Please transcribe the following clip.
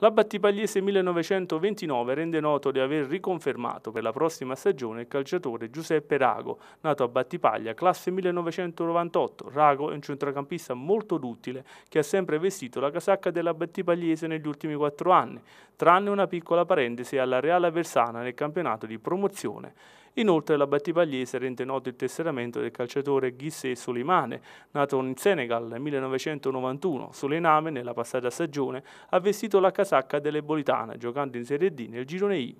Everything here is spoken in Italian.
la Battipagliese 1929 rende noto di aver riconfermato per la prossima stagione il calciatore Giuseppe Rago, nato a Battipaglia, classe 1998. Rago è un centrocampista molto duttile che ha sempre vestito la casacca della Battipagliese negli ultimi quattro anni, tranne una piccola parentesi alla Reale Aversana nel campionato di promozione. Inoltre la Battipagliese rende noto il tesseramento del calciatore Ghisse Soleimane, nato in Senegal nel 1991. Soleimane, nella passata stagione, ha vestito la casacca Sacca delle Bolitane, giocando in Serie D nel girone I.